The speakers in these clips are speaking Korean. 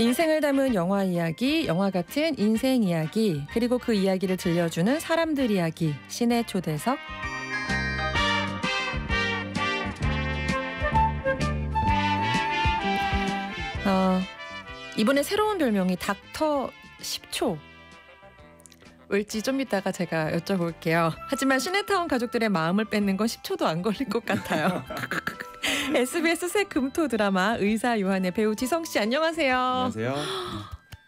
인생을 담은 영화 이야기, 영화 같은 인생 이야기, 그리고 그 이야기를 들려주는 사람들 이야기, 시내 초대석. 어, 이번에 새로운 별명이 닥터 10초. 을지 좀 이따가 제가 여쭤볼게요. 하지만 시내타운 가족들의 마음을 뺏는 건 10초도 안 걸릴 것 같아요. SBS 새 금토 드라마 의사 요한의 배우 지성 씨 안녕하세요. 안녕하세요.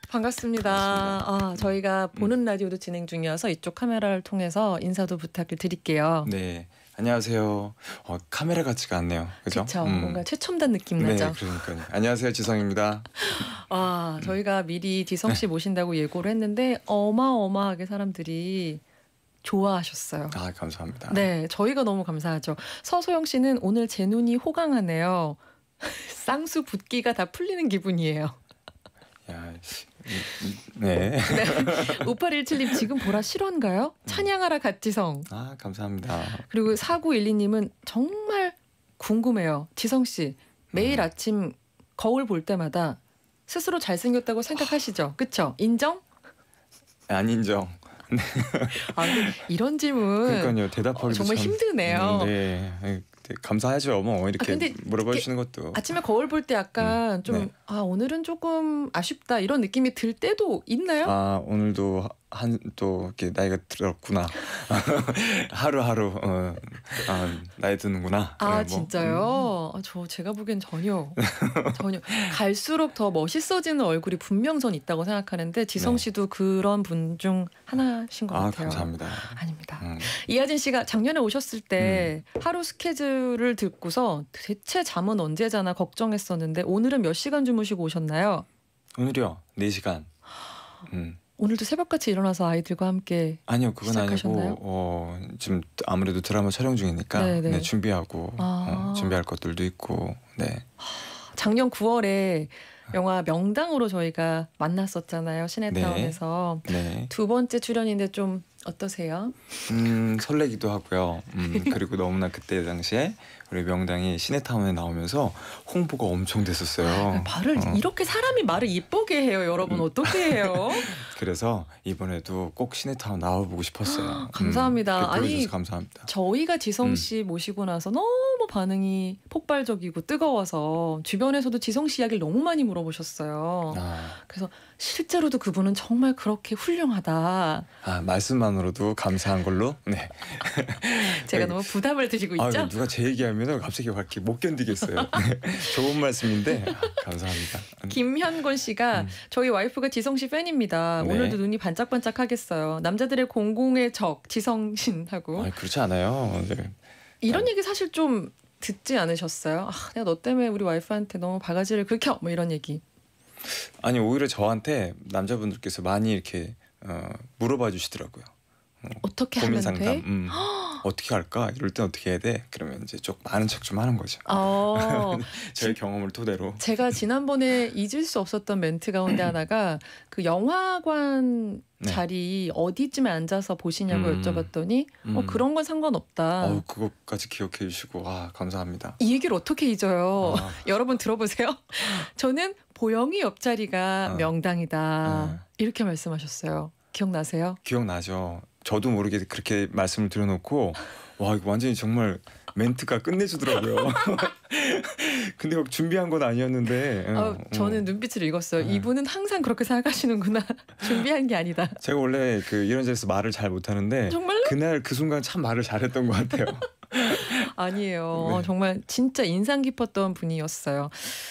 반갑습니다. 반갑습니다. 아, 저희가 보는 음. 라디오도 진행 중이어서 이쪽 카메라를 통해서 인사도 부탁을 드릴게요. 네. 안녕하세요. 어, 카메라 같지가 않네요. 그렇죠? 음. 뭔가 최첨단 느낌 네, 나죠. 그러니까요. 안녕하세요, 지성입니다. 아, 저희가 미리 지성 씨 모신다고 예고를 했는데 어마어마하게 사람들이 좋아하셨어요. 아 감사합니다. 네, 저희가 너무 감사하죠. 서소영 씨는 오늘 제 눈이 호강하네요. 쌍수 붓기가 다 풀리는 기분이에요. 야, 네. 네. 5817님 지금 보라 실화가요 음. 찬양하라 갓지성. 아 감사합니다. 그리고 4912님은 정말 궁금해요. 지성 씨 매일 음. 아침 거울 볼 때마다 스스로 잘생겼다고 생각하시죠? 그쵸? 인정? 안 인정. 아, 이런 질문 그러니까요 대답하기 어, 정말 참, 힘드네요. 음, 네 되게 감사하죠. 어머 아, 이렇게 아, 물어봐 주시는 것도. 아침에 거울 볼 때 약간 음, 좀아 네. 아, 오늘은 조금 아쉽다 이런 느낌이 들 때도 있나요? 아 오늘도 한 또 이렇게 나이가 들었구나. 하루하루 어, 아, 나이 드는구나. 아 네, 뭐. 진짜요? 음. 아, 저 제가 보기엔 전혀 전혀 갈수록 더 멋있어지는 얼굴이 분명선 있다고 생각하는데 지성 네. 씨도 네. 그런 분 중 하나신 것 아, 같아요. 감사합니다. 아닙니다. 음. 이하진 씨가 작년에 오셨을 때 음. 하루 스케줄을 듣고서 대체 잠은 언제 자나 걱정했었는데 오늘은 몇 시간 주무시고 오셨나요? 오늘요 4시간. 음. 오늘도 새벽같이 일어나서 아이들과 함께 아니요 그건 시작하셨나요? 아니고 어, 지금 아무래도 드라마 촬영 중이니까 네, 네. 네 준비하고 어, 아. 어, 준비할 것들도 있고 네 작년 9월에 영화 명당으로 저희가 만났었잖아요 시네타운에서 네. 네. 두 번째 출연인데 좀 어떠세요? 음 설레기도 하고요. 음 그리고 너무나 그때 당시에 우리 명당이 시내타운에 나오면서 홍보가 엄청 됐었어요. 아, 말을 어. 이렇게 사람이 말을 이쁘게 해요. 여러분 음. 어떻게 해요? 그래서 이번에도 꼭 시내타운 나와보고 싶었어요. 아, 감사합니다. 음, 그 아니 감사합니다. 저희가 지성 음. 씨 음. 모시고 나서 너무 반응이 폭발적이고 뜨거워서 주변에서도 지성 씨 이야기를 너무 많이 물어보셨어요. 아. 그래서 실제로도 그분은 정말 그렇게 훌륭하다. 아 말씀만으로도 감사한 걸로. 네. 제가 너무 부담을 드시고 아, 있죠. 아, 누가 제 얘기하면 보면 갑자기 이렇게 못 견디겠어요. 네. 좋은 말씀인데 아, 감사합니다. 음. 김현곤 씨가 음. 저희 와이프가 지성 씨 팬입니다. 네. 오늘도 눈이 반짝반짝하겠어요. 남자들의 공공의 적 지성신 하고. 아, 그렇지 않아요. 네. 이런 아. 얘기 사실 좀 듣지 않으셨어요? 아, 내가 너 때문에 우리 와이프한테 너무 바가지를 긁혀 뭐 이런 얘기. 아니 오히려 저한테 남자분들께서 많이 이렇게 어, 물어봐 주시더라고요. 어떻게 고민 하면 상담. 돼? 음. 어떻게 할까? 이럴 땐 어떻게 해야 돼? 그러면 이제 좀 많은 척 좀 하는 거죠. 어, 저희 경험을 토대로. 제가 지난번에 잊을 수 없었던 멘트 가운데 하나가 그 영화관 네. 자리 어디쯤에 앉아서 보시냐고 음. 여쭤봤더니 어, 음. 어 그런 건 상관없다. 어 그것까지 기억해 주시고 와 아, 감사합니다. 이 얘기를 어떻게 잊어요? 아. 여러분 들어보세요. 저는 보영이 옆자리가 아. 명당이다. 아. 이렇게 말씀하셨어요. 기억나세요? 기억나죠. 저도 모르게 그렇게 말씀을 드려놓고 와 이거 완전히 정말 멘트가 끝내주더라고요. 근데 막 준비한 건 아니었는데. 아, 어, 저는 눈빛을 읽었어요. 네. 이분은 항상 그렇게 생각하시는구나. 준비한 게 아니다. 제가 원래 그 이런 자리에서 말을 잘 못하는데 정말로? 그날 그 순간 참 말을 잘했던 것 같아요. 아니에요. 네. 어, 정말 진짜 인상 깊었던 분이었어요.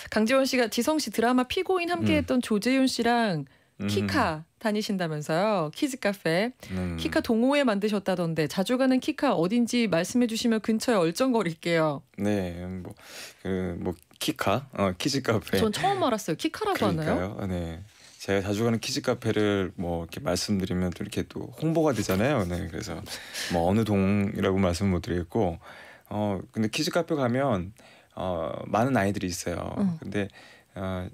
강지원 씨가 지성 씨 드라마 피고인 함께했던 음. 조재윤 씨랑 키카 음. 다니신다면서요. 키즈 카페. 음. 키카 동호회 만드셨다던데 자주 가는 키카 어딘지 말씀해 주시면 근처에 얼쩡거릴게요. 네. 뭐 그뭐 그, 뭐, 키카 어 키즈 카페. 전 처음 알았어요. 키카라고 그러니까요? 하나요? 네. 제가 자주 가는 키즈 카페를 뭐 이렇게 말씀드리면 또 이렇게 또 홍보가 되잖아요. 네. 그래서 뭐 어느 동이라고 말씀 못 드리겠고 어 근데 키즈 카페 가면 어 많은 아이들이 있어요. 음. 근데 어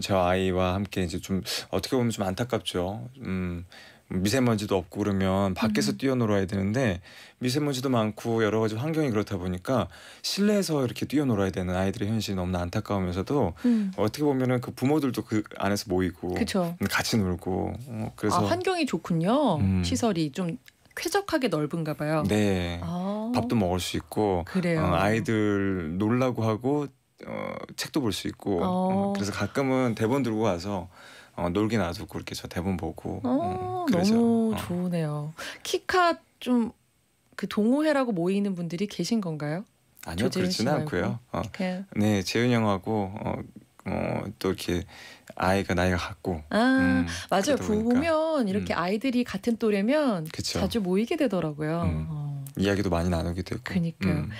저 아이와 함께 이제 좀 어떻게 보면 좀 안타깝죠. 음. 미세먼지도 없고 그러면 밖에서 음. 뛰어놀아야 되는데 미세먼지도 많고 여러 가지 환경이 그렇다 보니까 실내에서 이렇게 뛰어놀아야 되는 아이들의 현실이 너무나 안타까우면서도 음. 어떻게 보면은 그 부모들도 그 안에서 모이고 그쵸. 같이 놀고 어, 그래서 아, 환경이 좋군요 음. 시설이 좀 쾌적하게 넓은가 봐요. 네. 아. 밥도 먹을 수 있고 어, 아이들 놀라고 하고 어, 책도 볼 수 있고 어, 어. 그래서 가끔은 대본 들고 와서 어, 놀기 놔두고 그렇게저 대본 보고 어, 음, 그래서 너무 어. 좋으네요. 키카 좀 그 동호회라고 모이는 분들이 계신 건가요? 아니요 그렇지는 않고요. 어, 네, 네 재윤 형하고 어, 어, 또 이렇게 아이가 나이가 같고 아 음, 맞아요 보면 이렇게 음. 아이들이 같은 또래면 그쵸. 자주 모이게 되더라고요. 음. 어. 이야기도 많이 나누게 되고. 그니까요. 음.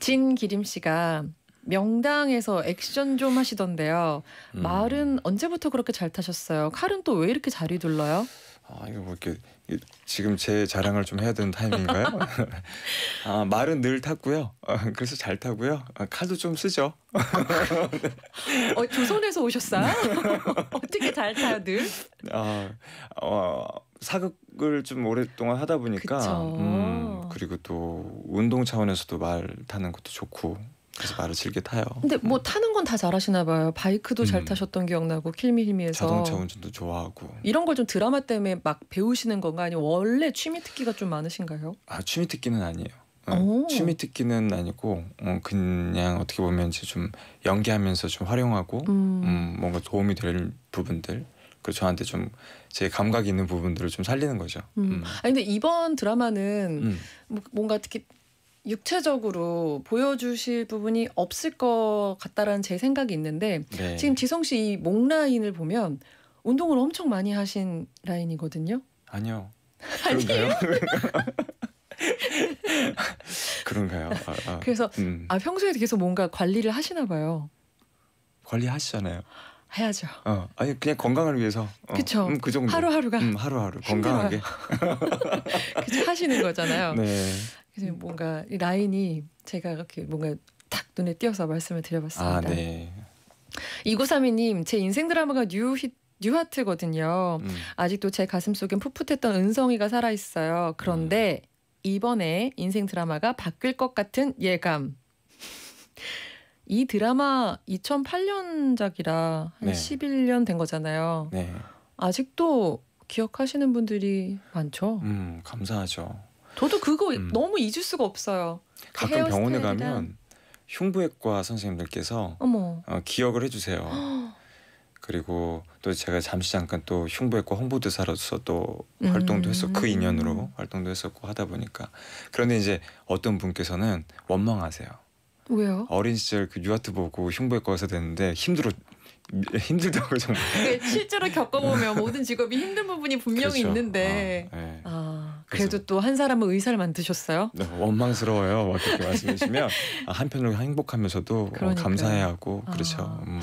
진기림 씨가 명당에서 액션 좀 하시던데요. 음. 말은 언제부터 그렇게 잘 타셨어요? 칼은 또 왜 이렇게 자리 둘러요? 아 이거 뭐 이렇게 지금 제 자랑을 좀 해야 되는 타이밍인가요? 아 말은 늘 탔고요. 아, 그래서 잘 타고요. 아, 칼도 좀 쓰죠. 어, 조선에서 오셨어요? 어떻게 잘 타요 늘? 아 어, 사극을 좀 오랫동안 하다 보니까 음, 그리고 또 운동 차원에서도 말 타는 것도 좋고 그래서 말을 즐겨 타요. 근데 뭐 타는 건 다 잘하시나 봐요. 바이크도 음. 잘 타셨던 기억나고 킬미힐미에서 자동차 운전도 좋아하고 이런 걸 좀 드라마 때문에 막 배우시는 건가 아니 원래 취미 특기가 좀 많으신가요? 아 취미 특기는 아니에요. 어, 취미 특기는 아니고 어, 그냥 어떻게 보면 이제 좀 연기하면서 좀 활용하고 음. 음, 뭔가 도움이 될 부분들 그 저한테 좀 제 감각 있는 부분들을 좀 살리는 거죠. 음. 아 근데 이번 드라마는 음. 뭐, 뭔가 특히 육체적으로 보여주실 부분이 없을 것 같다라는 제 생각이 있는데 네. 지금 지성 씨이목 라인을 보면 운동을 엄청 많이 하신 라인이거든요. 아니요. 그런가요? 그런가요? 아, 아. 그래서 음. 아 평소에 계속 뭔가 관리를 하시나 봐요. 관리하시잖아요. 해야죠. 어, 아니 그냥 건강을 위해서. 어, 그렇죠. 음, 그 정도. 하루하루가. 음, 하루하루 건강하게. 그쵸, 하시는 거잖아요. 네. 그래서 음. 뭔가 이 라인이 제가 이렇게 뭔가 탁 눈에 띄어서 말씀을 드려봤습니다. 아, 네. 2932님, 제 인생 드라마가 뉴히 뉴하트거든요. 음. 아직도 제 가슴 속엔 풋풋했던 은성이가 살아 있어요. 그런데 음. 이번에 인생 드라마가 바뀔 것 같은 예감. 이 드라마 2008년작이라 한 네. 11년 된 거잖아요. 네. 아직도 기억하시는 분들이 많죠. 음, 감사하죠. 저도 그거 음. 너무 잊을 수가 없어요. 그 가끔 헤어스타일이랑. 병원에 가면 흉부외과 선생님들께서 어머. 어, 기억을 해주세요. 그리고 또 제가 잠시 잠깐 또 흉부외과 홍보대사로서 또 음. 활동도 했었고 그 인연으로 음. 활동도 했었고 하다 보니까 그런데 이제 어떤 분께서는 원망하세요. 왜요? 어린 시절 그 유아트 보고 흉부외과에서 됐는데 힘들어 힘들다고 정말. 그러니까 실제로 겪어보면 모든 직업이 힘든 부분이 분명히 그렇죠. 있는데. 어, 예. 아, 네. 아. 그래도 또 한 사람은 의사를 만드셨어요? 네, 원망스러워요. 막 그렇게 말씀하시면 아, 한편으로 행복하면서도 어, 감사해하고 아. 그렇죠. 음. 아. 음.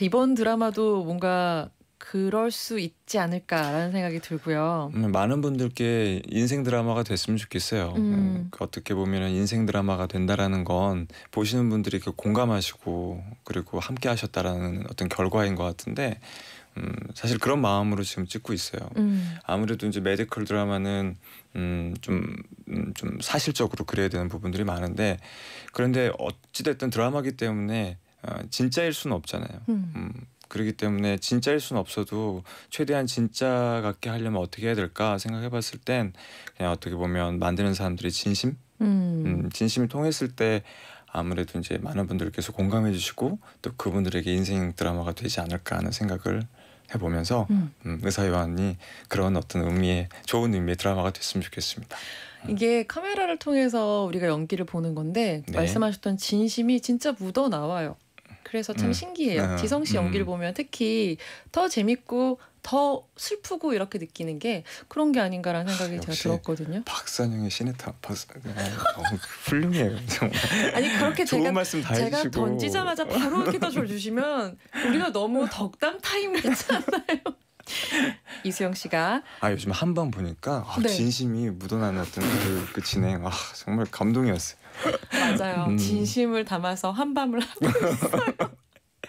이번 드라마도 뭔가 그럴 수 있지 않을까라는 생각이 들고요. 음, 많은 분들께 인생 드라마가 됐으면 좋겠어요. 음. 음 그 어떻게 보면 인생 드라마가 된다라는 건 보시는 분들이 공감하시고 그리고 함께 하셨다라는 어떤 결과인 것 같은데 음, 사실 그런 마음으로 지금 찍고 있어요. 음. 아무래도 이제 메디컬 드라마는 음, 좀, 음, 좀 사실적으로 그래야 되는 부분들이 많은데 그런데 어찌됐든 드라마기 때문에 어, 진짜일 수는 없잖아요. 음. 음. 그렇기 때문에 진짜일 수는 없어도 최대한 진짜 같게 하려면 어떻게 해야 될까 생각해봤을 땐 그냥 어떻게 보면 만드는 사람들의 진심, 음, 음 진심이 통했을 때 아무래도 이제 많은 분들께서 공감해주시고 또 그분들에게 인생 드라마가 되지 않을까 하는 생각을 해보면서 음. 음, 의사요한이 그런 어떤 의미의 좋은 의미의 드라마가 됐으면 좋겠습니다. 음. 이게 카메라를 통해서 우리가 연기를 보는 건데 네. 말씀하셨던 진심이 진짜 묻어 나와요. 그래서 참 음. 신기해요. 음. 지성 씨 연기를 보면 특히 더 재밌고 더 슬프고 이렇게 느끼는 게 그런 게 아닌가라는 생각이 제가 들었거든요. 박선영의 시네타 박사 너무 아, 어, 훌륭해요. 정말. 아니 그렇게 제가 말씀 다 제가 해주시고. 던지자마자 바로 이렇게 떠 주시면 우리가 너무 덕담 타임 같잖아요. 이수영 씨가 아 요즘 한번 보니까 아, 네. 진심이 묻어나는 어떤 그, 그 진행 아 정말 감동이었어요. 맞아요. 음. 진심을 담아서 한밤을 하고 있어요.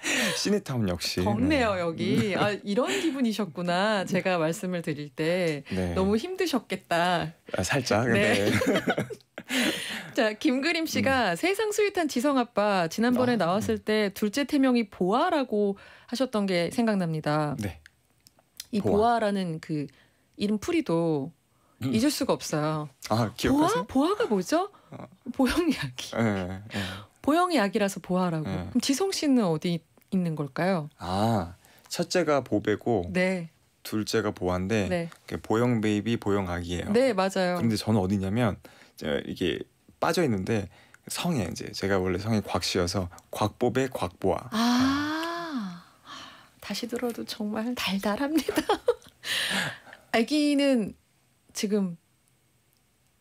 시네타운 역시 덥네요 네. 여기. 음. 아 이런 기분이셨구나. 제가 말씀을 드릴 때 네. 너무 힘드셨겠다. 아, 살짝. 네. 네. 자, 김그림 씨가 음. 세상 스윗한 지성 아빠 지난번에 아, 나왔을 음. 때 둘째 태명이 보아라고 하셨던 게 생각납니다. 네. 이 보아. 라는그 이름 풀이도 음. 잊을 수가 없어요. 아, 기억하세요? 보아? 보아가 뭐죠? 어. 보형 이야기. 네, 예, 네. 예. 보형 이야기라서 보아라고. 예. 그럼 지성 씨는 어디 있는 걸까요? 아 첫째가 보배고 네. 둘째가 보아인데 네. 보영 베이비 보영 아기예요. 네 맞아요. 근데 저는 어디냐면 이게 빠져 있는데 성에 이제 제가 원래 성이 곽씨여서 곽보배 곽보아. 아 다시 들어도 정말 달달합니다. 아기는 지금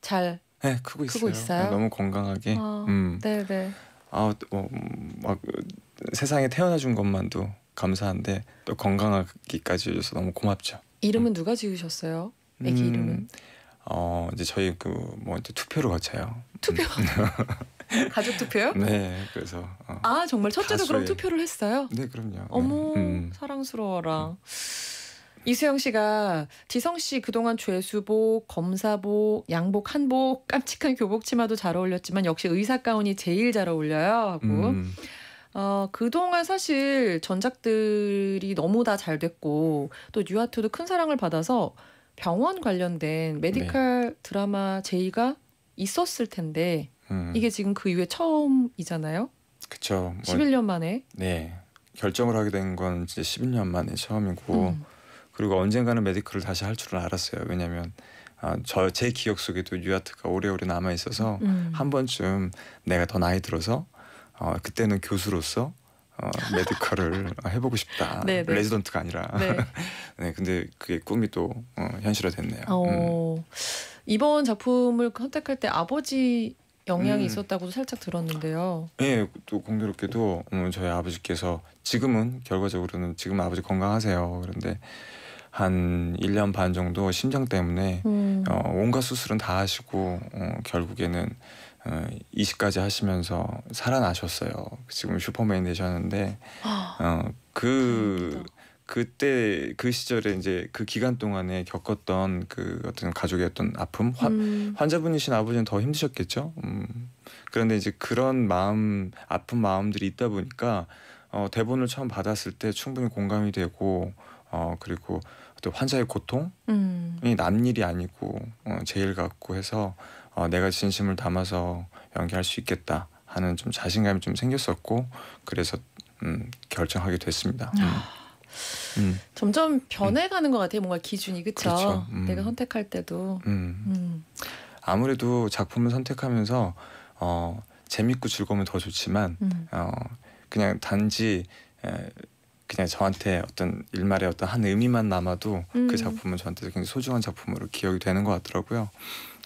잘 네, 크고 있어요. 크고 있어요? 네, 너무 건강하게. 아, 음. 네네. 아막막 어, 음, 세상에 태어나 준 것만도 감사한데 또 건강하기까지 해줘서 너무 고맙죠. 이름은 음. 누가 지으셨어요? 아기 음, 이름은? 어 이제 저희 그 뭐 이제 투표로 거쳐요. 투표? 음. 가족 투표요? 네, 그래서 어, 아 정말 첫째도 가수의... 그럼 투표를 했어요? 네, 그럼요. 네. 어머 네. 사랑스러워라. 음. 이수영 씨가 지성 씨 그동안 죄수복, 검사복, 양복, 한복, 깜찍한 교복 치마도 잘 어울렸지만 역시 의사 가운이 제일 잘 어울려요 하고. 음. 어, 그동안 사실 전작들이 너무 다 잘 됐고 또뉴아트도큰 사랑을 받아서 병원 관련된 메디컬 네. 드라마 제의가 있었을 텐데 음. 이게 지금 그 이후에 처음이잖아요. 그렇죠. 뭐, 11년 만에. 네. 결정을 하게 된 건 이제 11년 만에 처음이고 음. 그리고 언젠가는 메디컬을 다시 할 줄은 알았어요. 왜냐면 아, 저 제 기억 속에도 뉴아트가 오래오래 남아 있어서 음. 한 번쯤 내가 더 나이 들어서 어, 그때는 교수로서 어, 메디컬을 해보고 싶다. 네, 네. 레지던트가 아니라. 네. 네, 근데 그게 꿈이 또 어, 현실화됐네요. 어, 음. 이번 작품을 선택할 때 아버지 영향이 음. 있었다고 살짝 들었는데요. 네, 또 공교롭게도 음, 저희 아버지께서 지금은 결과적으로는 지금 아버지 건강하세요. 그런데 한 1년 반 정도 심장 때문에 음. 어, 온갖 수술은 다 하시고 어, 결국에는 어, 20까지 하시면서 살아나셨어요. 지금 슈퍼맨이 되셨는데 어, 그 그때 그 시절에 이제 그 기간 동안에 겪었던 그 어떤 가족의 어떤 아픔 화, 음. 환자분이신 아버지는 더 힘드셨겠죠. 음. 그런데 이제 그런 마음 아픈 마음들이 있다 보니까 어, 대본을 처음 받았을 때 충분히 공감이 되고 어, 그리고 또 환자의 고통이 음. 남 일이 아니고 어, 제일 같고 해서 어, 내가 진심을 담아서 연기할 수 있겠다 하는 좀 자신감이 좀 생겼었고 그래서 음, 결정하게 됐습니다. 음. 아, 음. 점점 음. 변해가는 것 같아요. 뭔가 기준이 그쵸? 그렇죠. 음. 내가 선택할 때도 아무래도 작품을 선택하면서 어, 재밌고 즐거우면 더 좋지만 어, 그냥 단지 에, 그냥 저한테 어떤 일말의 어떤 한 의미만 남아도 그 음. 그 작품은 저한테 굉장히 소중한 작품으로 기억이 되는 것 같더라고요.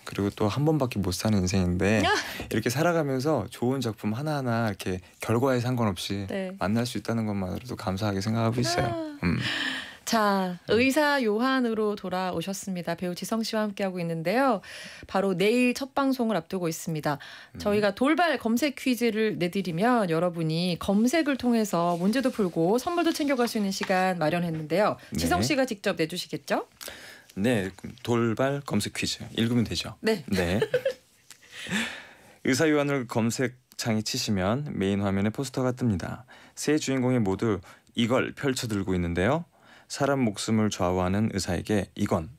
그리고 또 한 번밖에 못 사는 인생인데 아. 이렇게 살아가면서 좋은 작품 하나하나 이렇게 결과에 상관없이 네. 만날 수 있다는 것만으로도 감사하게 생각하고 있어요. 아. 음. 자, 의사 요한으로 돌아오셨습니다. 배우 지성 씨와 함께하고 있는데요. 바로 내일 첫 방송을 앞두고 있습니다. 음. 저희가 돌발 검색 퀴즈를 내드리면 여러분이 검색을 통해서 문제도 풀고 선물도 챙겨갈 수 있는 시간 마련했는데요. 네. 지성 씨가 직접 내주시겠죠? 네, 돌발 검색 퀴즈 읽으면 되죠. 네. 네. 의사요한을 검색창에 치시면 메인 화면에 포스터가 뜹니다. 세 주인공이 모두 이걸 펼쳐 들고 있는데요. 사람 목숨을 좌우하는 의사에게 이건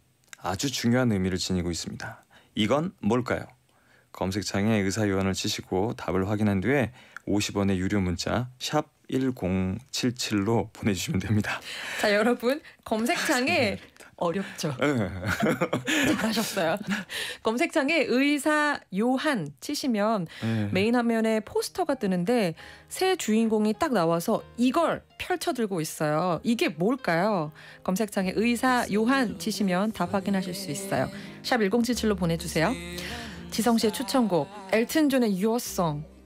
아주 중요한 의미를 지니고 있습니다. 이건 뭘까요? 검색창에 의사요한을 치시고 답을 확인한 뒤에 50원의 유료 문자 샵 1077로 보내주시면 됩니다. 자 여러분 검색창에 어렵죠. 네. 잘하셨어요. 검색창에 의사 요한 치시면 네. 메인 화면에 포스터가 뜨는데 새 주인공이 딱 나와서 이걸 펼쳐들고 있어요. 이게 뭘까요? 검색창에 의사 요한 치시면 답 확인하실 수 있어요. 샵 1077로 보내주세요. 지성 씨의 추천곡 엘튼 존의 유어송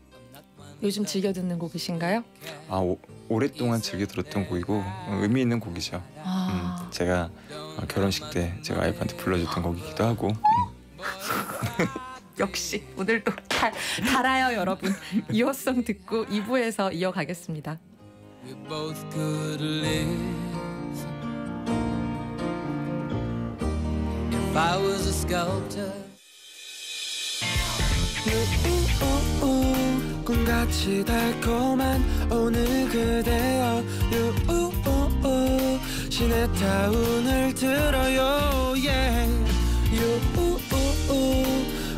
요즘 즐겨 듣는 곡이신가요? 아 오, 오랫동안 즐겨 들었던 곡이고 의미 있는 곡이죠. 아. 음, 제가 어, 결혼식 때 제가 와이프한테 불러줬던 곡이기도 하고. 음. 역시 오늘도 달, 달아요 여러분. 이어송 듣고 2부에서 이어가겠습니다. if I was a sculptor. Ooh, ooh, ooh, ooh. 같이 달콤한 오늘 그대여 유우우우 시네타운을 들어요 yeah. 유우우우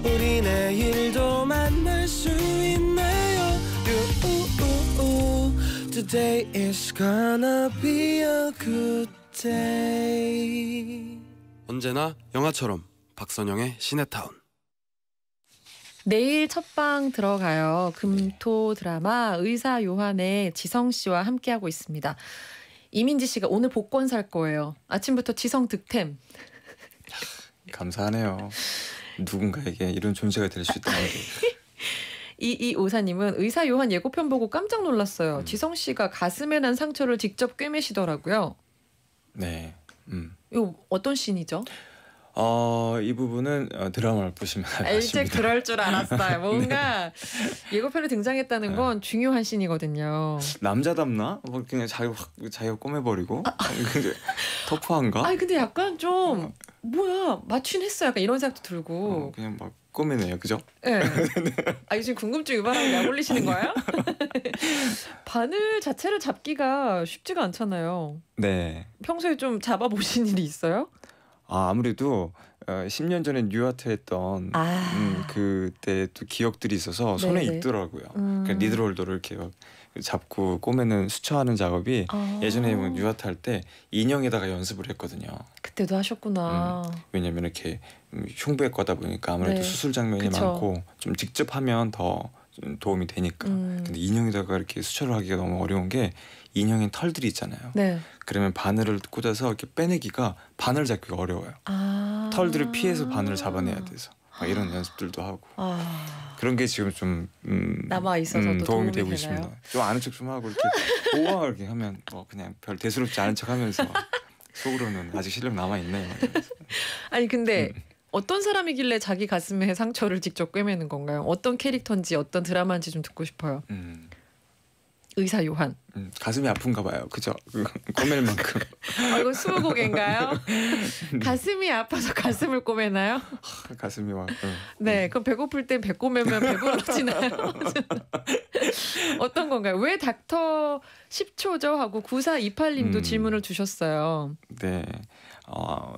우리 내일도 만날 수 있네요 유우우우 Today is gonna be a good day 언제나 영화처럼 박선영의 시네타운 내일 첫 방 들어가요. 금토 드라마 의사 요한의 지성 씨와 함께하고 있습니다. 이민지 씨가 오늘 복권 살 거예요. 아침부터 지성 득템. 감사하네요. 누군가에게 이런 존재가 될 수 있다는 게. 이이 오사님은 의사 요한 예고편 보고 깜짝 놀랐어요. 음. 지성 씨가 가슴에 난 상처를 직접 꿰매시더라고요. 네. 음. 요 어떤 씬이죠? 어, 이 부분은 어, 드라마를 보시면 알겠습니다. 아, 일찍 그럴 줄 알았어요. 뭔가 네. 예고편에 등장했다는 네. 건 네. 중요한 신이거든요. 남자답나? 뭐 그냥 자유 확 자유 꼬매버리고 아, 터프한가? 아 근데 약간 좀 어. 뭐야 맞춘 했어 약간 이런 생각도 들고 어, 그냥 막 꼬매네요, 그죠? 네. 아 요즘 궁금증 유발하고 약 올리시는 거예요? 바늘 자체를 잡기가 쉽지가 않잖아요. 네. 평소에 좀 잡아 보신 일이 있어요? 아, 아무래도 어, 10년 전에 뉴아트 했던 아. 음, 그때 또 기억들이 있어서 손에 네네. 익더라고요. 음. 그 그러니까 리드롤더를 이렇게 막 잡고 꼬매는 수처하는 작업이 아. 예전에 뭐 뉴아트 할 때 인형에다가 연습을 했거든요. 그때도 하셨구나. 음, 왜냐면 이렇게 음, 흉부에 거다 보니까 아무래도 네. 수술 장면이 그쵸. 많고 좀 직접 하면 더 좀 도움이 되니까. 음. 근데 인형에다가 이렇게 수처를 하기가 너무 어려운 게 인형인 털들이 있잖아요. 네. 그러면 바늘을 꽂아서 이렇게 빼내기가 바늘 잡기가 어려워요. 아 털들을 피해서 바늘을 잡아내야 돼서 막 이런 연습들도 하고 아 그런 게 지금 좀 음, 남아 있어서 음, 도움이, 도움이 되고 있습니다. 좀 아는 척 좀 하고 이렇게 오와 이렇게 하면 뭐 그냥 별 대수롭지 않은 척하면서 속으로는 아직 실력 남아 있네. 아니 근데 음. 어떤 사람이길래 자기 가슴에 상처를 직접 꿰매는 건가요? 어떤 캐릭터인지 어떤 드라마인지 좀 듣고 싶어요. 음. 의사 요한. 음, 가슴이 아픈가 봐요. 그죠? 꼬맬 만큼. 아, 이건 스무고개인가요? 음. 가슴이 아파서 가슴을 꼬매나요? 가슴이 와. 응. 어. 네, 음. 그럼 배고플 땐 배꼬매면 배부러지나요? 어떤 건가요? 왜 닥터 10초죠? 하고 9428님도 음, 질문을 주셨어요. 네. 어,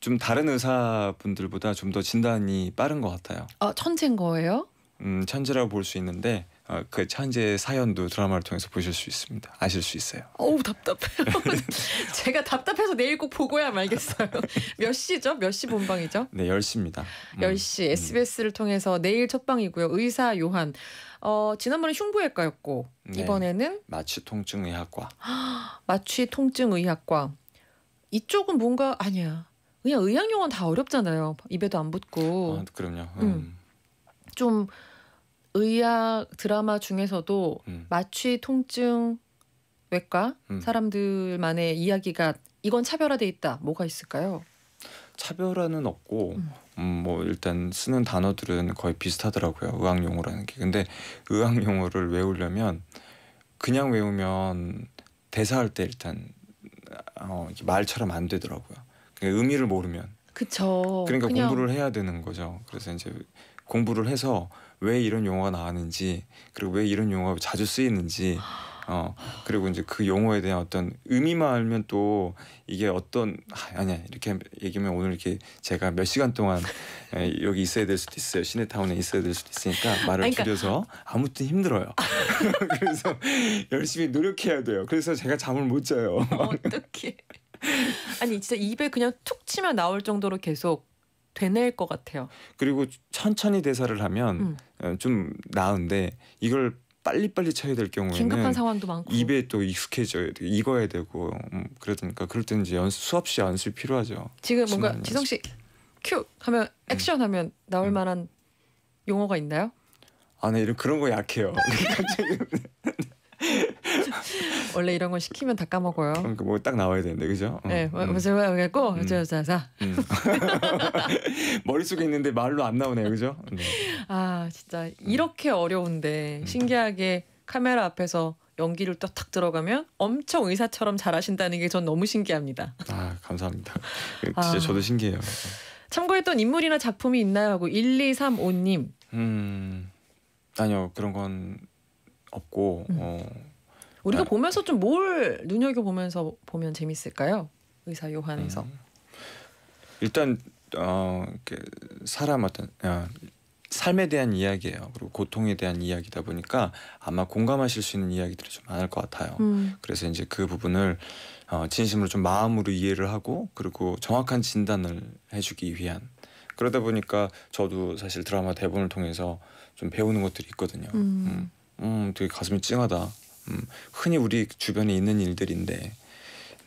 좀 다른 의사분들보다 좀 더 진단이 빠른 것 같아요. 아, 천재인 거예요? 음, 천재라고 볼 수 있는데 어, 그천재 사연도 드라마를 통해서 보실 수 있습니다. 아실 수 있어요. 어우 답답해요. 제가 답답해서 내일 꼭 보고야 말겠어요. 몇 시죠? 몇 시 본방이죠? 네, 10시입니다. 음. 10시 SBS를 통해서 내일 첫방이고요. 의사 요한. 어, 지난번에 흉부외과였고 네. 이번에는 마취통증의학과. 마취통증의학과. 이쪽은 뭔가 아니야. 그냥 의학 용어는 다 어렵잖아요. 입에도 안 붙고. 아, 그럼요. 음. 음. 좀 의학 드라마 중에서도 음. 마취 통증 외과 음. 사람들만의 이야기가 이건 차별화돼 있다. 뭐가 있을까요? 차별화는 없고 음. 음, 뭐 일단 쓰는 단어들은 거의 비슷하더라고요. 의학 용어라는 게. 근데 의학 용어를 외우려면 그냥 외우면 대사할 때 일단 어, 말처럼 안 되더라고요. 의미를 모르면. 그쵸. 그러니까 그냥... 공부를 해야 되는 거죠. 그래서 이제 공부를 해서 왜 이런 용어가 나왔는지 그리고 왜 이런 용어가 자주 쓰이는지 어 그리고 이제 그 용어에 대한 어떤 의미만 알면 또 이게 어떤 아니야 이렇게 얘기하면 오늘 이렇게 제가 몇 시간 동안 여기 있어야 될 수도 있어요 시내타운에 있어야 될 수도 있으니까 말을 그러니까. 줄여서 아무튼 힘들어요 그래서 열심히 노력해야 돼요 그래서 제가 잠을 못 자요 어떻게 아니 진짜 입에 그냥 툭 치면 나올 정도로 계속 되낼 것 같아요 그리고 천천히 대사를 하면 음. 어, 좀 나은데 이걸 빨리빨리 쳐야 될 경우에는 긴급한 상황도 많고 입에 또 익숙해져야 되고 익어야 되고 음, 그러니까 그럴 때는 이제 연습 수없이 연습이 필요하죠. 지금 뭔가 지성 씨큐 하면 음. 액션 음. 하면 나올 음. 만한 용어가 있나요? 아네 이런 그런 거 약해요. 갑자기 원래 이런 거 시키면 다 까먹어요. 그러니까 그 뭐딱 나와야 되는데 그죠? 어. 네, 뭐, 음. 무슨 말이겠고 음. 저자자. 음. 머릿속에 있는데 말로 안 나오네요, 그죠? 네. 아 진짜 이렇게 어려운데 신기하게 카메라 앞에서 연기를 또탁 들어가면 엄청 의사처럼 잘하신다는 게 전 너무 신기합니다. 아 감사합니다. 그 아. 진짜 아. 저도 신기해요. 네. 참고했던 인물이나 작품이 있나요? 하고 1235님. 음 아니요 그런 건 없고 음. 어, 우리가 네. 보면서 좀 뭘 눈여겨 보면서 보면 재밌을까요? 의사 요한에서. 음. 일단 어 사람 어떤 어, 삶에 대한 이야기예요. 그리고 고통에 대한 이야기다 보니까 아마 공감하실 수 있는 이야기들이 좀 많을 것 같아요. 음. 그래서 이제 그 부분을 어, 진심으로 좀 마음으로 이해를 하고 그리고 정확한 진단을 해주기 위한 그러다 보니까 저도 사실 드라마 대본을 통해서 좀 배우는 것들이 있거든요. 음, 음, 음 되게 가슴이 찡하다. 음, 흔히 우리 주변에 있는 일들인데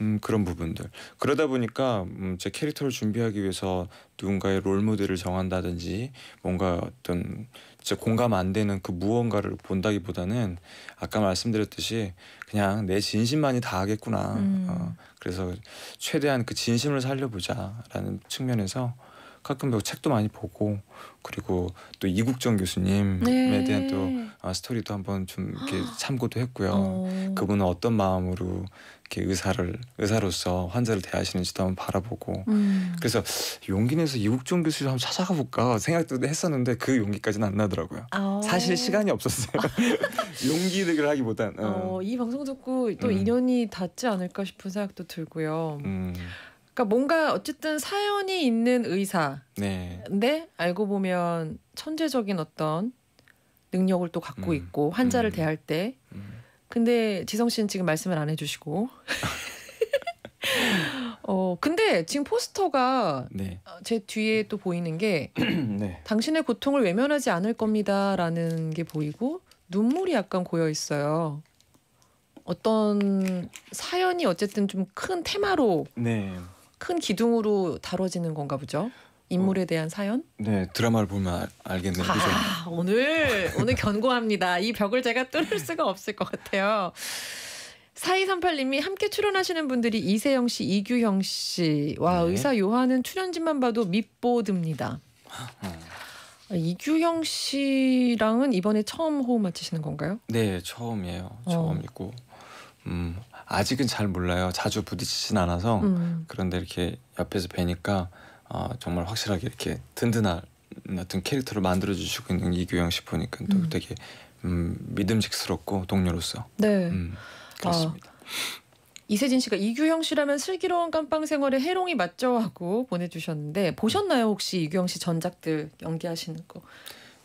음, 그런 부분들 그러다 보니까 음, 제 캐릭터를 준비하기 위해서 누군가의 롤 모델을 정한다든지 뭔가 어떤 진짜 공감 안 되는 그 무언가를 본다기보다는 아까 말씀드렸듯이 그냥 내 진심만이 다하겠구나 음. 어, 그래서 최대한 그 진심을 살려보자라는 측면에서 가끔 뭐 책도 많이 보고 그리고 또 이국정 교수님에 네. 대한 또 네. 아, 스토리도 한번 좀 이렇게 아. 참고도 했고요. 어. 그분은 어떤 마음으로 이렇게 의사를 의사로서 환자를 대하시는지도 한번 바라보고 음. 그래서 용기 내서 이국종 교수님 한번 찾아가 볼까 생각도 했었는데 그 용기까지는 안 나더라고요. 아 사실 시간이 없었어요. 용기를 하기보단 어. 어, 이 방송 듣고 또 음. 인연이 닿지 않을까 싶은 생각도 들고요. 음. 그러니까 뭔가 어쨌든 사연이 있는 의사근데 네. 알고 보면 천재적인 어떤 능력을 또 갖고 음. 있고 환자를 음. 대할 때 음. 근데 지성 씨는 지금 말씀을 안 해주시고 어 근데 지금 포스터가 네. 제 뒤에 또 보이는 게 네. 당신의 고통을 외면하지 않을 겁니다라는 게 보이고 눈물이 약간 고여 있어요. 어떤 사연이 어쨌든 좀 큰 테마로 네. 큰 기둥으로 다뤄지는 건가 보죠. 인물에 어, 대한 사연? 네 드라마를 보면 알, 겠네요 아, 오늘 오늘 견고합니다. 이 벽을 제가 뚫을 수가 없을 것 같아요. 4238님이 함께 출연하시는 분들이 이세영 씨, 이규형 씨. 와 네. 의사 요한은 출연진만 봐도 밑보듭니다. 어. 아, 이규형 씨랑은 이번에 처음 호흡 맞추시는 건가요? 네 처음이에요. 어. 처음이고 음, 아직은 잘 몰라요. 자주 부딪히진 않아서 음. 그런데 이렇게 옆에서 뵈니까 어, 정말 확실하게 이렇게 든든한 어떤 캐릭터를 만들어 주시고 있는 이규영 씨 보니까 또 음. 되게 음, 믿음직스럽고 동료로서 네 음, 아, 그렇습니다. 아, 이세진 씨가 이규영 씨라면 슬기로운 깜빵 생활에 해롱이 맞죠 하고 보내주셨는데 보셨나요 혹시 이규영 씨 전작들 연기하시는 거?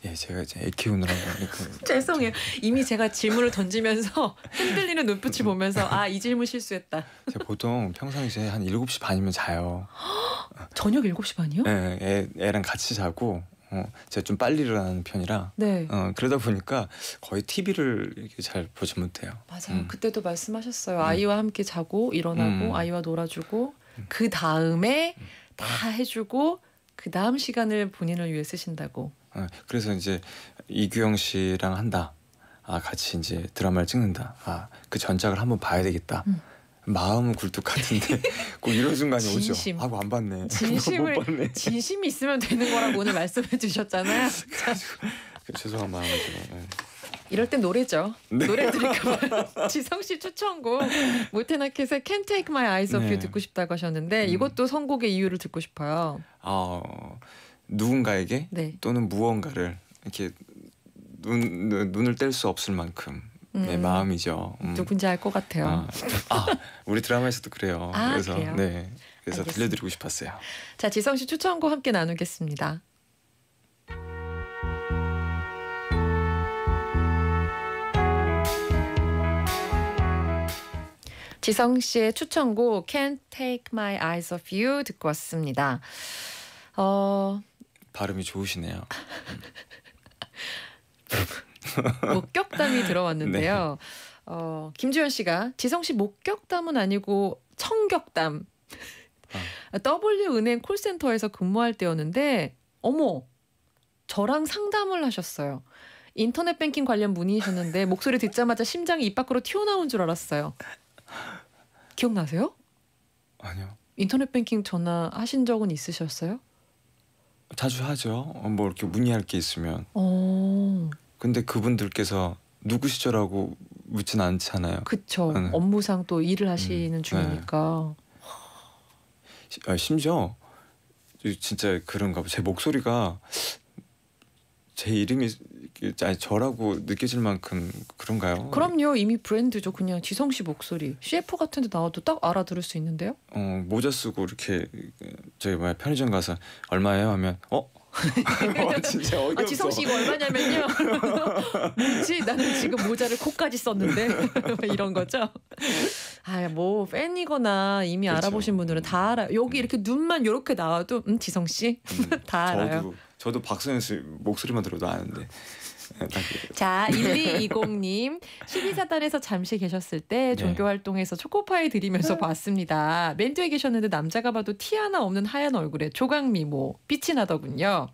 예, 제가 이제 애 키우느라고 죄송해요. 이미 제가 질문을 던지면서 흔들리는 눈빛을 보면서 아, 이 질문 실수했다. 제가 보통 평상시에 한 7시 반이면 자요. 저녁 7시 반이요? 네, 애, 애랑 같이 자고 어, 제가 좀 빨리 일어나는 편이라 네. 어, 그러다 보니까 거의 TV를 잘 보지 못해요. 맞아요. 음. 그때도 말씀하셨어요. 음. 아이와 함께 자고 일어나고 음. 아이와 놀아주고 음. 그 다음에 음. 다 해주고 그 다음 시간을 본인을 위해 쓰신다고. 예, 그래서 이제 이규영 씨랑 한다. 아 같이 이제 드라마를 찍는다. 아 그 전작을 한번 봐야 되겠다. 음. 마음은 굴뚝 같은데 꼭 이런 순간이 진심. 오죠. 아고 안 봤네. 진심을 봤네. 진심이 있으면 되는 거라고 오늘 말씀해 주셨잖아요. 그 죄송한 마음이죠. 네. 이럴 땐 노래죠. 네. 노래 들으니까 지성 씨 추천곡 모테나켓의 Can't Take My Eyes Off 네. You 듣고 싶다고 하셨는데 음. 이것도 선곡의 이유를 듣고 싶어요. 어... 누군가에게 네. 또는 무언가를 이렇게 눈, 눈을뗄 수 없을 만큼 의 음. 마음이죠. 음. 누군지 알 것 같아요. 아, 아, 우리 드라마에서도 그래요. 아, 그래서 그래요? 네, 그래서 알겠습니다. 들려드리고 싶었어요. 자, 지성 씨 추천곡 함께 나누겠습니다. 지성 씨의 추천곡 Can't Take My Eyes Off You 듣고 왔습니다. 어, 발음이 좋으시네요. 음. 목격담이 들어왔는데요. 네. 어, 김주현 씨가 지성 씨 목격담은 아니고 청격담. 아. W 은행 콜센터에서 근무할 때였는데 어머 저랑 상담을 하셨어요. 인터넷 뱅킹 관련 문의셨는데 목소리 듣자마자 심장이 입 밖으로 튀어나온 줄 알았어요. 기억나세요? 아니요. 인터넷 뱅킹 전화 하신 적은 있으셨어요? 자주 하죠. 어, 뭐 이렇게 문의할 게 있으면. 오. 어. 근데 그분들께서 누구시죠라고 묻진 않잖아요. 그쵸. 네. 업무상 또 일을 하시는 음, 네. 중이니까. 네. 심지어 진짜 그런가 제 목소리가 제 이름이 아니, 저라고 느껴질 만큼 그런가요? 그럼요. 이미 브랜드죠. 그냥 지성 씨 목소리. CF 같은 데 나와도 딱 알아들을 수 있는데요. 어, 모자 쓰고 이렇게 저기 뭐야 편의점 가서 얼마예요 하면 어? 어 진짜 어이없어. 아, 지성 씨 이거 얼마냐면요. 뭐지? 나는 지금 모자를 코까지 썼는데 이런 거죠. 아, 뭐 팬이거나 이미 그렇죠. 알아보신 분들은 다 알아. 여기 이렇게 눈만 이렇게 나와도 음 지성 씨다 음, 알아요. 저도 저도 박선영 씨 목소리만 들어도 아는데. 네, 자, 1220님. 12사단에서 잠시 계셨을 때 네. 종교 활동에서 초코파이 드리면서 네. 봤습니다. 맨투에 계셨는데 남자가 봐도 티 하나 없는 하얀 얼굴에 조각미모 뭐, 빛이 나더군요.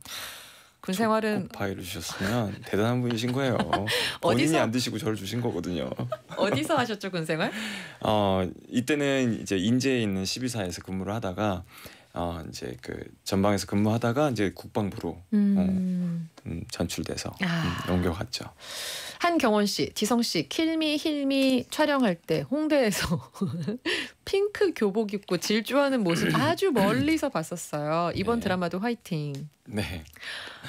군 생활은 파일을 주셨으면 대단한 분이신 거예요. 본인이 안 드시고 저를 주신 거거든요. 어디서 하셨죠 군 생활? 어 이때는 이제 인제에 있는 12사에서 근무를 하다가 어 이제 그 전방에서 근무하다가 이제 국방부로 어, 음. 어, 음, 전출돼서 음, 아. 음, 옮겨갔죠. 한경원 씨, 지성 씨, 킬미 힐미 촬영할 때 홍대에서 핑크 교복 입고 질주하는 모습 아주 멀리서 봤었어요. 이번 네. 드라마도 화이팅. 네.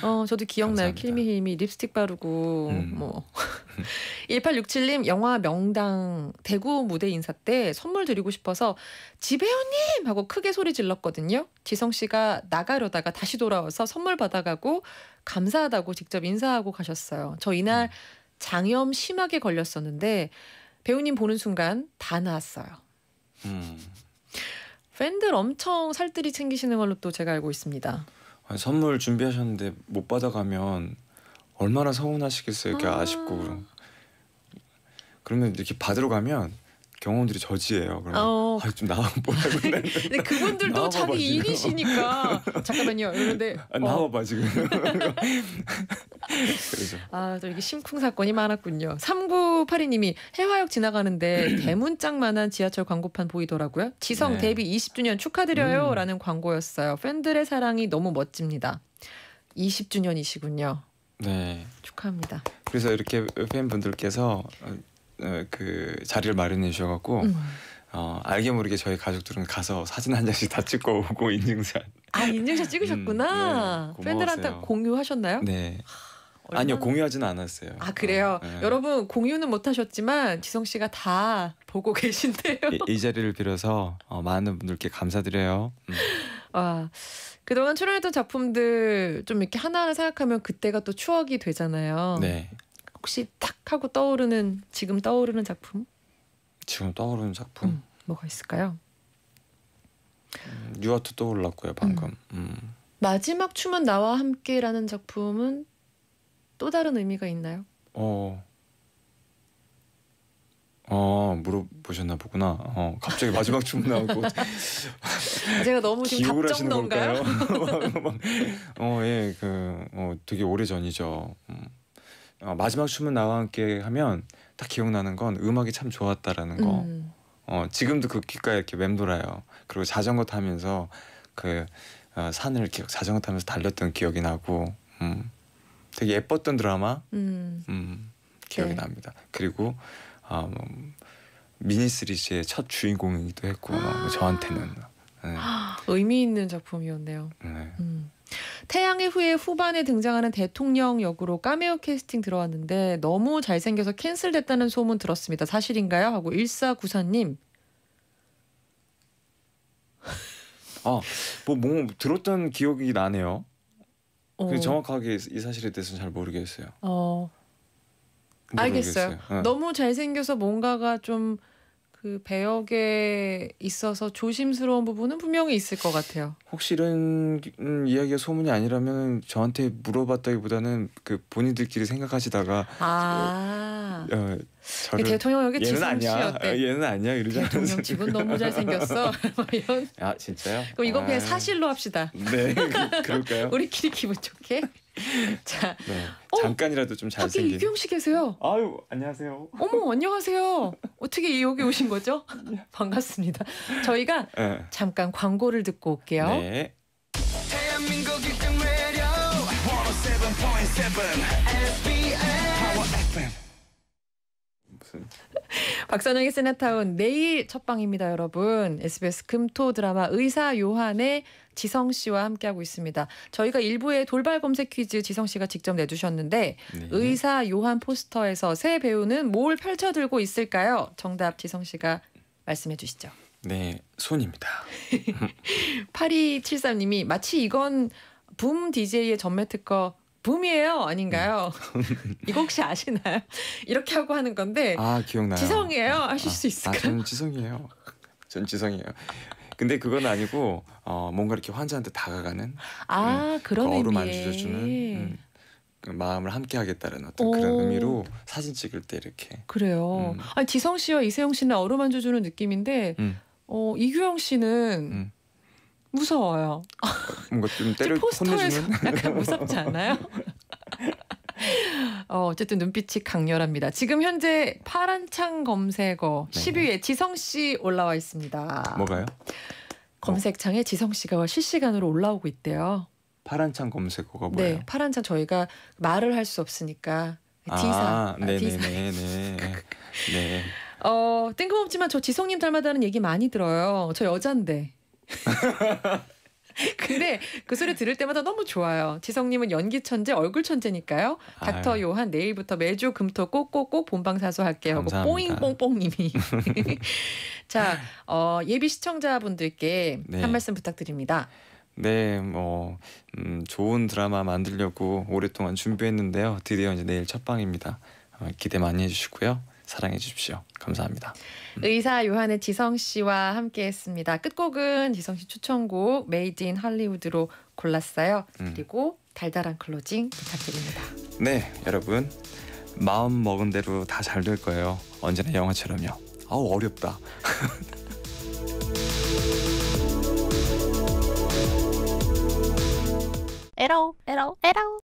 어, 저도 기억나요. 킬미 힐미 립스틱 바르고 음. 뭐 1867님 영화 명당 대구 무대 인사 때 선물 드리고 싶어서 지배우님 하고 크게 소리 질렀거든요. 지성 씨가 나가려다가 다시 돌아와서 선물 받아가고 감사하다고 직접 인사하고 가셨어요. 저 이날 음. 장염 심하게 걸렸었는데 배우님 보는 순간 다 나았어요. 음. 팬들 엄청 살뜰히 챙기시는 걸로 또 제가 알고 있습니다. 아니, 선물 준비하셨는데 못 받아가면 얼마나 서운하시겠어요. 이렇게 아... 쉽고 그러면 이렇게 받으러 가면 경험들이 저지예요. 그러 어. 아, 좀 나와보라고. 근데 그분들도 자기 일이시니까 잠깐만요. 이런데 아, 나와봐 어. 지금. 아또 이게 심쿵 사건이 많았군요. 3982님이 해화역 지나가는데 대문짝만한 지하철 광고판 보이더라고요. 지성 네. 데뷔 20주년 축하드려요라는 음. 광고였어요. 팬들의 사랑이 너무 멋집니다. 20주년이시군요. 네. 축하합니다. 그래서 이렇게 팬분들께서 어, 그 자리를 마련해 주셔갖고 음. 어, 알게 모르게 저희 가족들은 가서 사진 한 장씩 다 찍고 오고 인증샷. 아 인증샷 찍으셨구나. 음, 네, 팬들한테 공유하셨나요? 네. 얼마나... 아니요 공유하지는 않았어요. 아 그래요. 어, 네. 여러분 공유는 못하셨지만 지성 씨가 다 보고 계신데요. 이, 이 자리를 빌어서 어, 많은 분들께 감사드려요. 음. 와 그동안 출연했던 작품들 좀 이렇게 하나하나 생각하면 그때가 또 추억이 되잖아요. 네. 혹시 탁 하고 떠오르는 지금 떠오르는 작품? 지금 떠오르는 작품? 음, 뭐가 있을까요? 뉴아트 음, 떠올랐고요 방금. 음. 음. 마지막 춤은 나와 함께라는 작품은 또 다른 의미가 있나요? 어. 어 물어보셨나 보구나. 어 갑자기 마지막 춤 나오고 아, 제가 너무 지금 답정론가요? 어예그 어, 되게 오래 전이죠. 음. 어, 마지막 춤은 나와 함께 하면 딱 기억나는 건 음악이 참 좋았다라는 거. 음. 어, 지금도 그 귓가에 이렇게 맴돌아요. 그리고 자전거 타면서 그 어, 산을 이렇 자전거 타면서 달렸던 기억이 나고, 음, 되게 예뻤던 드라마 음. 음 기억이 네. 납니다. 그리고 어, 아, 뭐, 미니 시리즈의 첫 주인공이기도 했고 아~ 저한테는 네. 의미 있는 작품이었네요. 네. 음. 태양의 후예 후반에 등장하는 대통령 역으로 까메오 캐스팅 들어왔는데 너무 잘생겨서 캔슬됐다는 소문 들었습니다. 사실인가요? 하고 1494님. 아, 뭐, 뭐 들었던 기억이 나네요. 어. 정확하게 이 사실에 대해서는 잘 모르겠어요. 어. 모르겠어요. 알겠어요. 네. 너무 잘생겨서 뭔가가 좀그 배역에 있어서 조심스러운 부분은 분명히 있을 것 같아요. 혹시 이런 음, 이야기가 소문이 아니라면 저한테 물어봤다기보다는 그 본인들끼리 생각하시다가 아. 어, 어, 저를, 대통령에게 얘는 아니야. 아, 얘는 아니야. 이러지 대통령 집 너무 잘생겼어. 뭐 이런. 아 진짜요? 그럼 이건 아. 그냥 사실로 합시다. 네, 그, 그럴까요? 우리끼리 기분 좋게. 자, 네, 어, 잠깐이라도 좀 잘생긴. 밖에 이규씨 계세요. 아유 안녕하세요. 어머 안녕하세요. 어떻게 여기 오신 거죠? 반갑습니다. 저희가 네. 잠깐 광고를 듣고 올게요. 네. 박선영의 세네타운 내일 첫 방입니다, 여러분. SBS 금토 드라마 의사 요한의 지성 씨와 함께하고 있습니다. 저희가 일부의 돌발 검색 퀴즈 지성 씨가 직접 내주셨는데 네. 의사 요한 포스터에서 새 배우는 뭘 펼쳐들고 있을까요? 정답 지성 씨가 말씀해 주시죠. 네, 손입니다. 파리 7 3님이 마치 이건 붐 DJ의 전매특허 붐이에요 아닌가요? 음. 이거 혹시 아시나요? 이렇게 하고 하는 건데 아 기억나요. 지성이에요 하실 아, 수 아, 있을까요? 아, 저는 지성이에요. 전 지성이에요. 근데 그건 아니고 어, 뭔가 이렇게 환자한테 다가가는 아 음, 그런 그 어루 의미주는 음, 그 마음을 함께하겠다는 어떤 그런 의미로 사진 찍을 때 이렇게 그래요. 음. 아 지성 씨와 이세영 씨는 어루만져주는 느낌인데 음. 어, 이규영 씨는 무서워요. 뭔가 좀 때려 포스터에 약간 무섭지 않아요? 어, 어쨌든 눈빛이 강렬합니다. 지금 현재 파란창 검색어 네. 10위에 지성 씨 올라와 있습니다. 뭐가요? 검색창에 어. 지성 씨가 실시간으로 올라오고 있대요. 파란창 검색어가 네, 뭐예요? 네, 파란창 저희가 말을 할 수 없으니까 D사. 아, 네네네. 아, 네, 네, 네. 어, 뜬금없지만 저 지성님 닮았다는 얘기 많이 들어요. 저 여잔데. 근데 그 소리 들을 때마다 너무 좋아요. 지성님은 연기 천재, 얼굴 천재니까요. 닥터 아유. 요한 내일부터 매주 금토 꼭꼭꼭 본방 사수할게요. 하고 뽀잉뽕뽕님이. 자 어, 예비 시청자분들께 네. 한 말씀 부탁드립니다. 네, 뭐 음, 좋은 드라마 만들려고 오랫동안 준비했는데요. 드디어 이제 내일 첫 방입니다. 기대 많이 해주시고요. 사랑해 주십시오. 감사합니다. 음. 의사 요한의 지성 씨와 함께했습니다. 끝곡은 지성 씨 추천곡 메이드 인 할리우드로 골랐어요. 음. 그리고 달달한 클로징 부탁드립니다. 네, 여러분 마음 먹은 대로 다 잘 될 거예요. 언제나 영화처럼요. 아우 어렵다. 에러 에러 에러